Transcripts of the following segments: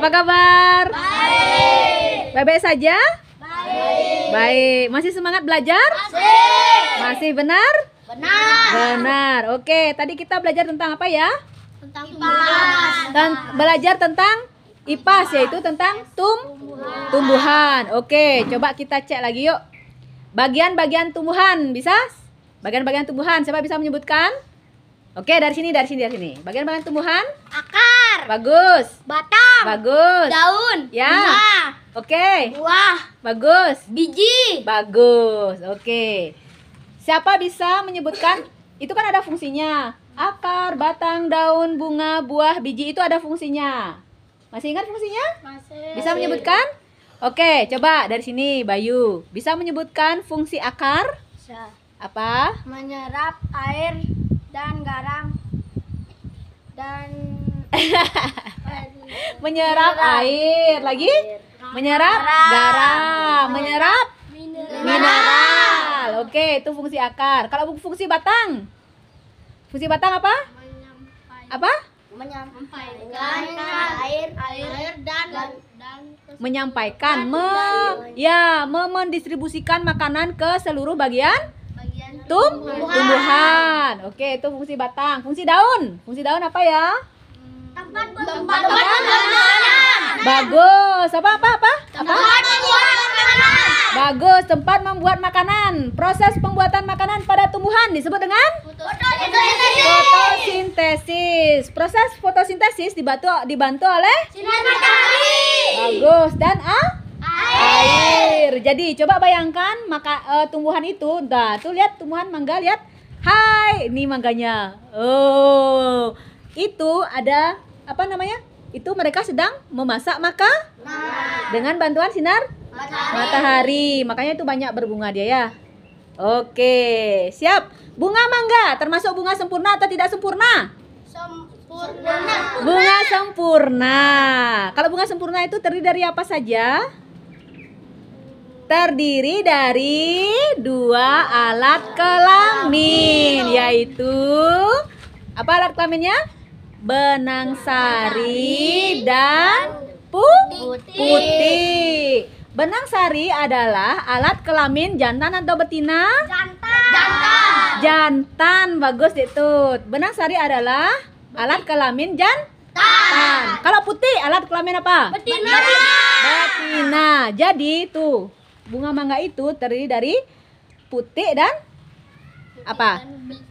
Apa kabar? Baik. Baik-baik saja? Baik. Baik. Masih semangat belajar? Masih. Masih benar? Benar. Benar. Oke, tadi kita belajar tentang apa ya? Tentang IPAS. Tent belajar tentang IPAS yaitu tentang tum tumbuhan. tumbuhan. Oke, coba kita cek lagi yuk. Bagian-bagian tumbuhan bisa? Bagian-bagian tumbuhan siapa bisa menyebutkan? Oke, dari sini dari sini dari sini. Bagian-bagian tumbuhan? Akar Bagus. Batang. Bagus. Daun. Ya. Bunga. Oke. Okay. Buah. Bagus. Biji. Bagus. Oke. Okay. Siapa bisa menyebutkan? Itu kan ada fungsinya. Akar, batang, daun, bunga, buah, biji itu ada fungsinya. Masih ingat fungsinya? Masih. Bisa menyebutkan? Oke, coba dari sini Bayu. Bisa menyebutkan fungsi akar? Bisa. Apa? Menyerap air dan garam dan menyerap air lagi menyerap darah menyerap mineral, oke itu fungsi akar kalau fungsi batang fungsi batang apa apa menyampaikan air air dan, menyampaikan me ya me mendistribusikan makanan ke seluruh bagian tumbuhan. Oke, itu fungsi batang. Fungsi daun. Fungsi daun apa ya? tempat Bagus. Apa apa apa? Tempat membuat makanan. Bagus, tempat membuat makanan. Proses pembuatan makanan pada tumbuhan disebut dengan fotosintesis. Fotosintesis. Proses fotosintesis dibantu dibantu oleh sinar matahari. Bagus. Dan A? Air. Air. Jadi coba bayangkan maka uh, tumbuhan itu, dah tuh lihat tumbuhan mangga lihat. Hai, ini mangganya. Oh, itu ada apa namanya? Itu mereka sedang memasak maka Mata. dengan bantuan sinar matahari. matahari. Makanya itu banyak berbunga dia ya. Oke, siap. Bunga mangga termasuk bunga sempurna atau tidak sempurna? Sempurna. Bunga sempurna. Kalau bunga sempurna itu terdiri dari apa saja? Terdiri dari dua alat kelamin, yaitu apa alat kelaminnya? benang sari dan putih. Benang sari adalah alat kelamin jantan atau betina? Jantan. Jantan. Jantan bagus itu. Benang sari adalah alat kelamin jantan. Kalau putih alat kelamin apa? Betina. Betina. Jadi tuh bunga mangga itu terdiri dari putih dan apa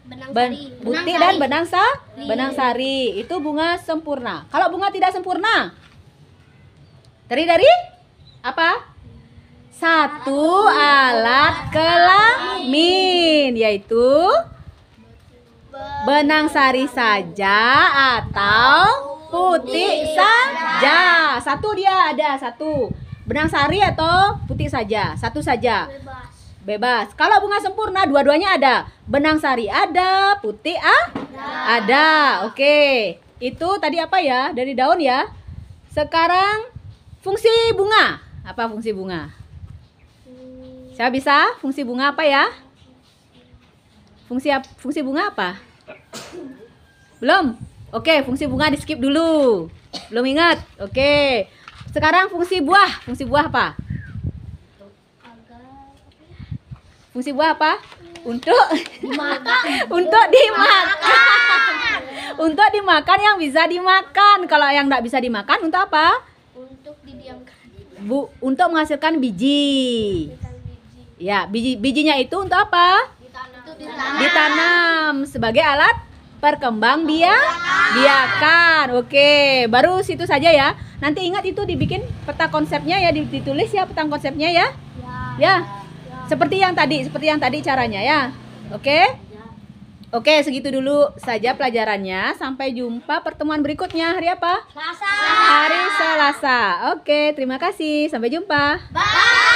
benang sari. Ben, butik benang dan benang sa benang sari itu bunga sempurna kalau bunga tidak sempurna dari dari apa satu alat kelamin yaitu benang sari saja atau putih saja satu dia ada satu benang sari atau putih saja satu saja bebas. Kalau bunga sempurna dua-duanya ada. Benang sari ada, putih ah? ada. Ada. Oke. Itu tadi apa ya? Dari daun ya. Sekarang fungsi bunga. Apa fungsi bunga? Saya bisa? Fungsi bunga apa ya? Fungsi fungsi bunga apa? Belum. Oke, fungsi bunga di skip dulu. Belum ingat. Oke. Sekarang fungsi buah. Fungsi buah apa? Fungsi buah apa? Untuk dimakan. untuk dimakan. untuk dimakan yang bisa dimakan. Kalau yang tidak bisa dimakan untuk apa? Untuk didiamkan. Bu, untuk menghasilkan biji. biji. Ya, biji bijinya itu untuk apa? Ditanam. Ditanam sebagai alat perkembang biak biakan oke baru situ saja ya nanti ingat itu dibikin peta konsepnya ya ditulis ya peta konsepnya ya ya, ya. Seperti yang tadi, seperti yang tadi caranya ya. Oke? Okay? Oke, okay, segitu dulu saja pelajarannya. Sampai jumpa pertemuan berikutnya. Hari apa? Selasa. Hari Selasa. Oke, okay, terima kasih. Sampai jumpa. Bye.